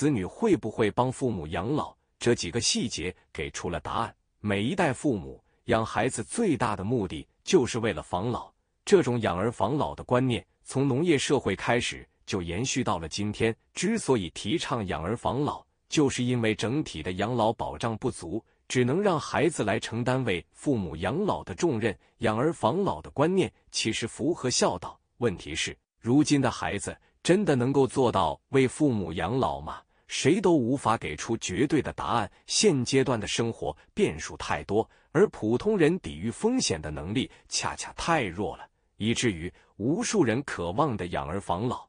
子女会不会帮父母养老？这几个细节给出了答案。每一代父母养孩子最大的目的就是为了防老。这种养儿防老的观念，从农业社会开始就延续到了今天。之所以提倡养儿防老，就是因为整体的养老保障不足，只能让孩子来承担为父母养老的重任。养儿防老的观念其实符合孝道，问题是如今的孩子真的能够做到为父母养老吗？谁都无法给出绝对的答案。现阶段的生活变数太多，而普通人抵御风险的能力恰恰太弱了，以至于无数人渴望的养儿防老，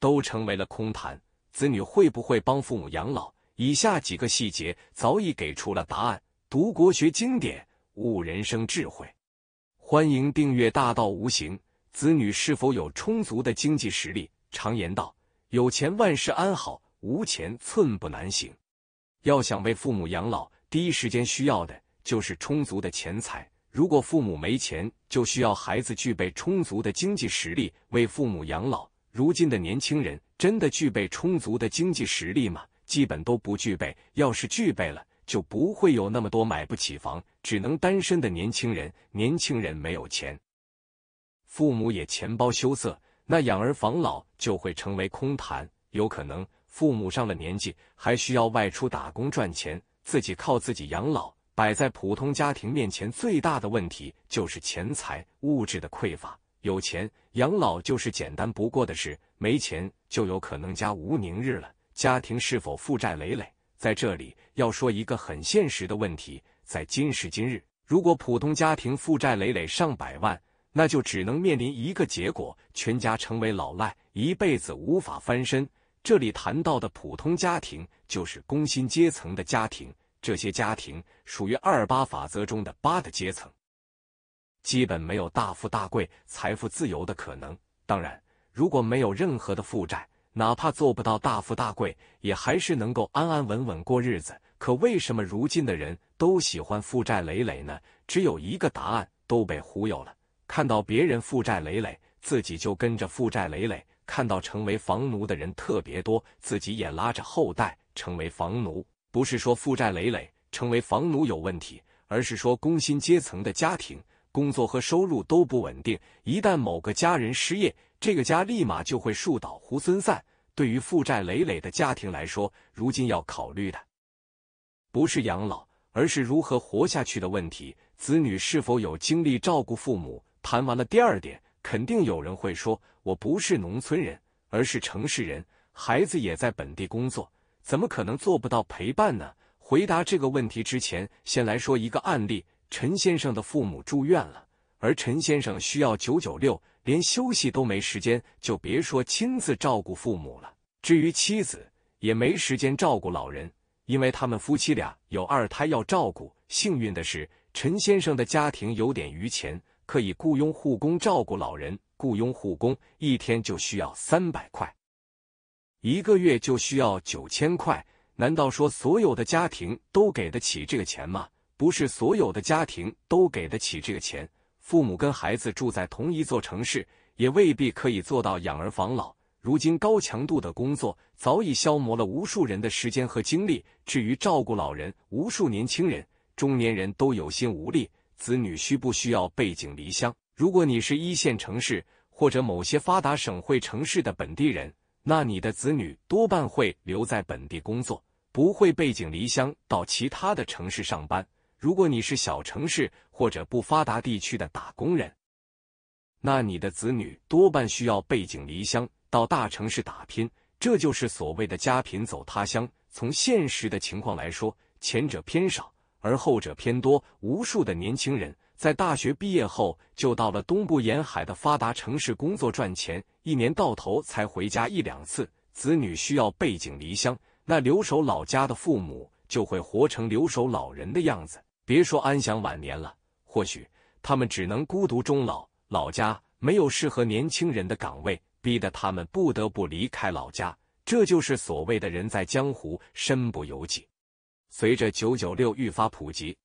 都成为了空谈。子女会不会帮父母养老？以下几个细节早已给出了答案。读国学经典，悟人生智慧。欢迎订阅《大道无形》。子女是否有充足的经济实力？常言道：有钱万事安好。无钱寸步难行，要想为父母养老，第一时间需要的就是充足的钱财。如果父母没钱，就需要孩子具备充足的经济实力为父母养老。如今的年轻人真的具备充足的经济实力吗？基本都不具备。要是具备了，就不会有那么多买不起房、只能单身的年轻人。年轻人没有钱，父母也钱包羞涩，那养儿防老就会成为空谈，有可能。父母上了年纪，还需要外出打工赚钱，自己靠自己养老，摆在普通家庭面前最大的问题就是钱财物质的匮乏。有钱养老就是简单不过的事，没钱就有可能家无宁日了。家庭是否负债累累，在这里要说一个很现实的问题：在今时今日，如果普通家庭负债累累上百万，那就只能面临一个结果——全家成为老赖，一辈子无法翻身。这里谈到的普通家庭，就是工薪阶层的家庭，这些家庭属于二八法则中的八的阶层，基本没有大富大贵、财富自由的可能。当然，如果没有任何的负债，哪怕做不到大富大贵，也还是能够安安稳稳过日子。可为什么如今的人都喜欢负债累累呢？只有一个答案：都被忽悠了。看到别人负债累累，自己就跟着负债累累。看到成为房奴的人特别多，自己也拉着后代成为房奴。不是说负债累累成为房奴有问题，而是说工薪阶层的家庭工作和收入都不稳定，一旦某个家人失业，这个家立马就会树倒猢狲散。对于负债累累的家庭来说，如今要考虑的不是养老，而是如何活下去的问题。子女是否有精力照顾父母？谈完了第二点。肯定有人会说，我不是农村人，而是城市人，孩子也在本地工作，怎么可能做不到陪伴呢？回答这个问题之前，先来说一个案例：陈先生的父母住院了，而陈先生需要九九六，连休息都没时间，就别说亲自照顾父母了。至于妻子，也没时间照顾老人，因为他们夫妻俩有二胎要照顾。幸运的是，陈先生的家庭有点余钱。可以雇佣护工照顾老人，雇佣护工一天就需要三百块，一个月就需要九千块。难道说所有的家庭都给得起这个钱吗？不是所有的家庭都给得起这个钱。父母跟孩子住在同一座城市，也未必可以做到养儿防老。如今高强度的工作早已消磨了无数人的时间和精力，至于照顾老人，无数年轻人、中年人都有心无力。子女需不需要背井离乡？如果你是一线城市或者某些发达省会城市的本地人，那你的子女多半会留在本地工作，不会背井离乡到其他的城市上班。如果你是小城市或者不发达地区的打工人，那你的子女多半需要背井离乡到大城市打拼。这就是所谓的“家贫走他乡”。从现实的情况来说，前者偏少。而后者偏多，无数的年轻人在大学毕业后就到了东部沿海的发达城市工作赚钱，一年到头才回家一两次。子女需要背井离乡，那留守老家的父母就会活成留守老人的样子。别说安享晚年了，或许他们只能孤独终老。老家没有适合年轻人的岗位，逼得他们不得不离开老家。这就是所谓的人在江湖，身不由己。随着九九六愈发普及，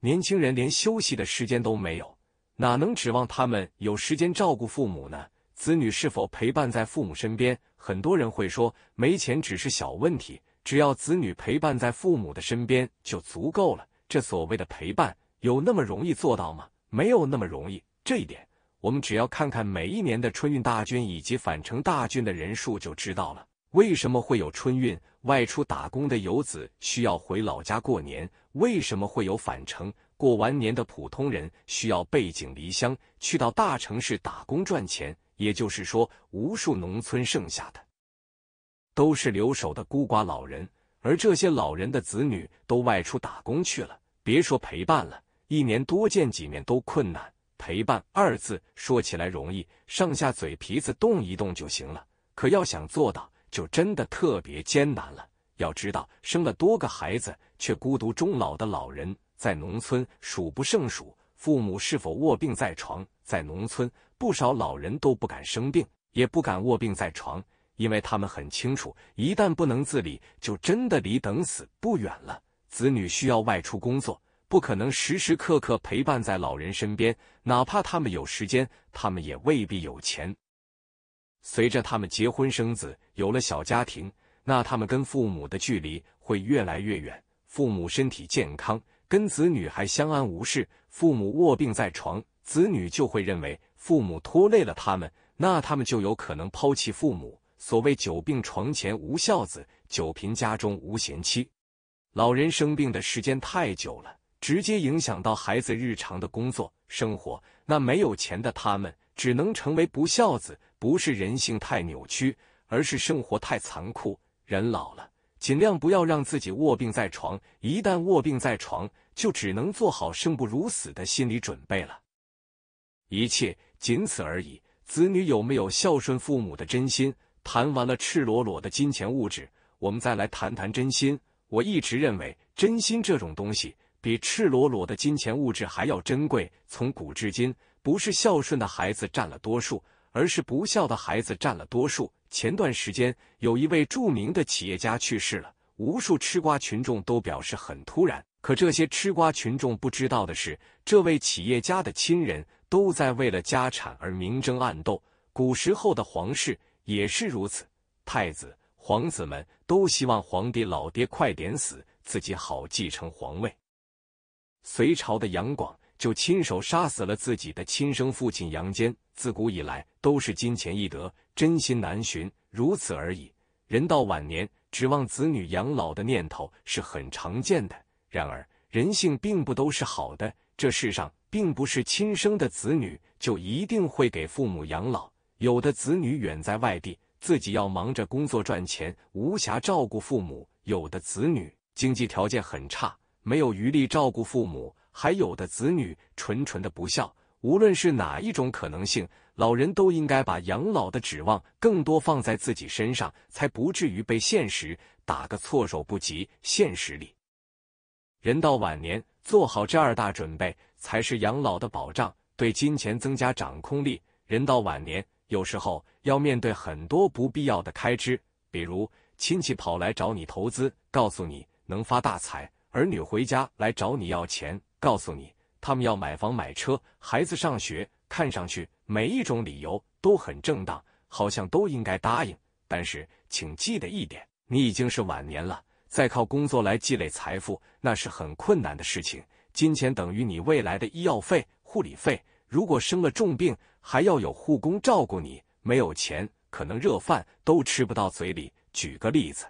年轻人连休息的时间都没有，哪能指望他们有时间照顾父母呢？子女是否陪伴在父母身边，很多人会说没钱只是小问题，只要子女陪伴在父母的身边就足够了。这所谓的陪伴，有那么容易做到吗？没有那么容易。这一点，我们只要看看每一年的春运大军以及返程大军的人数就知道了。为什么会有春运？外出打工的游子需要回老家过年。为什么会有返程？过完年的普通人需要背井离乡，去到大城市打工赚钱。也就是说，无数农村剩下的都是留守的孤寡老人，而这些老人的子女都外出打工去了，别说陪伴了，一年多见几面都困难。陪伴二字说起来容易，上下嘴皮子动一动就行了，可要想做到。就真的特别艰难了。要知道，生了多个孩子却孤独终老的老人，在农村数不胜数。父母是否卧病在床？在农村，不少老人都不敢生病，也不敢卧病在床，因为他们很清楚，一旦不能自理，就真的离等死不远了。子女需要外出工作，不可能时时刻刻陪伴在老人身边，哪怕他们有时间，他们也未必有钱。随着他们结婚生子，有了小家庭，那他们跟父母的距离会越来越远。父母身体健康，跟子女还相安无事；父母卧病在床，子女就会认为父母拖累了他们，那他们就有可能抛弃父母。所谓“久病床前无孝子，久贫家中无贤妻”。老人生病的时间太久了，直接影响到孩子日常的工作生活。那没有钱的他们。只能成为不孝子，不是人性太扭曲，而是生活太残酷。人老了，尽量不要让自己卧病在床，一旦卧病在床，就只能做好生不如死的心理准备了。一切仅此而已。子女有没有孝顺父母的真心？谈完了赤裸裸的金钱物质，我们再来谈谈真心。我一直认为，真心这种东西比赤裸裸的金钱物质还要珍贵。从古至今。不是孝顺的孩子占了多数，而是不孝的孩子占了多数。前段时间，有一位著名的企业家去世了，无数吃瓜群众都表示很突然。可这些吃瓜群众不知道的是，这位企业家的亲人都在为了家产而明争暗斗。古时候的皇室也是如此，太子、皇子们都希望皇帝老爹快点死，自己好继承皇位。隋朝的杨广。就亲手杀死了自己的亲生父亲杨坚。自古以来都是金钱易得，真心难寻，如此而已。人到晚年，指望子女养老的念头是很常见的。然而，人性并不都是好的。这世上并不是亲生的子女就一定会给父母养老。有的子女远在外地，自己要忙着工作赚钱，无暇照顾父母；有的子女经济条件很差，没有余力照顾父母。还有的子女纯纯的不孝，无论是哪一种可能性，老人都应该把养老的指望更多放在自己身上，才不至于被现实打个措手不及。现实里，人到晚年做好这二大准备，才是养老的保障。对金钱增加掌控力。人到晚年，有时候要面对很多不必要的开支，比如亲戚跑来找你投资，告诉你能发大财；儿女回家来找你要钱。告诉你，他们要买房、买车，孩子上学，看上去每一种理由都很正当，好像都应该答应。但是，请记得一点，你已经是晚年了，再靠工作来积累财富，那是很困难的事情。金钱等于你未来的医药费、护理费，如果生了重病，还要有护工照顾你，没有钱，可能热饭都吃不到嘴里。举个例子。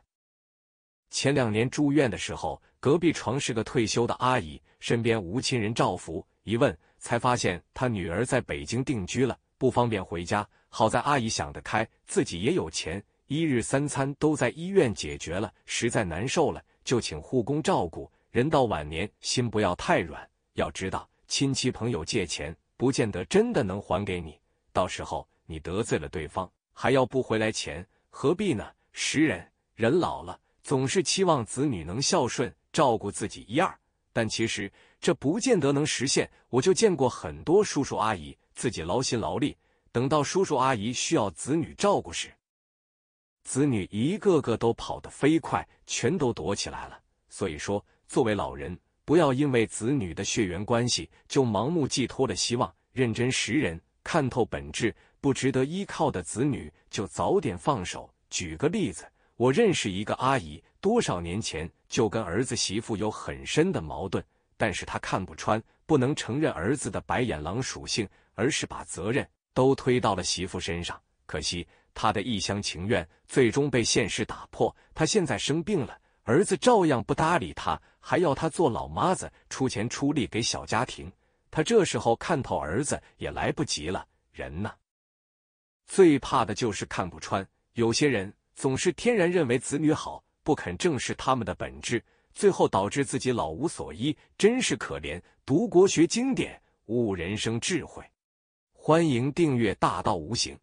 前两年住院的时候，隔壁床是个退休的阿姨，身边无亲人照拂。一问才发现，她女儿在北京定居了，不方便回家。好在阿姨想得开，自己也有钱，一日三餐都在医院解决了。实在难受了，就请护工照顾。人到晚年，心不要太软。要知道，亲戚朋友借钱，不见得真的能还给你。到时候你得罪了对方，还要不回来钱，何必呢？识人，人老了。总是期望子女能孝顺照顾自己一二，但其实这不见得能实现。我就见过很多叔叔阿姨自己劳心劳力，等到叔叔阿姨需要子女照顾时，子女一个个都跑得飞快，全都躲起来了。所以说，作为老人，不要因为子女的血缘关系就盲目寄托了希望，认真识人，看透本质，不值得依靠的子女就早点放手。举个例子。我认识一个阿姨，多少年前就跟儿子媳妇有很深的矛盾，但是她看不穿，不能承认儿子的白眼狼属性，而是把责任都推到了媳妇身上。可惜她的一厢情愿最终被现实打破。她现在生病了，儿子照样不搭理她，还要她做老妈子，出钱出力给小家庭。她这时候看透儿子也来不及了。人呢，最怕的就是看不穿，有些人。总是天然认为子女好，不肯正视他们的本质，最后导致自己老无所依，真是可怜。读国学经典，悟人生智慧。欢迎订阅《大道无形》。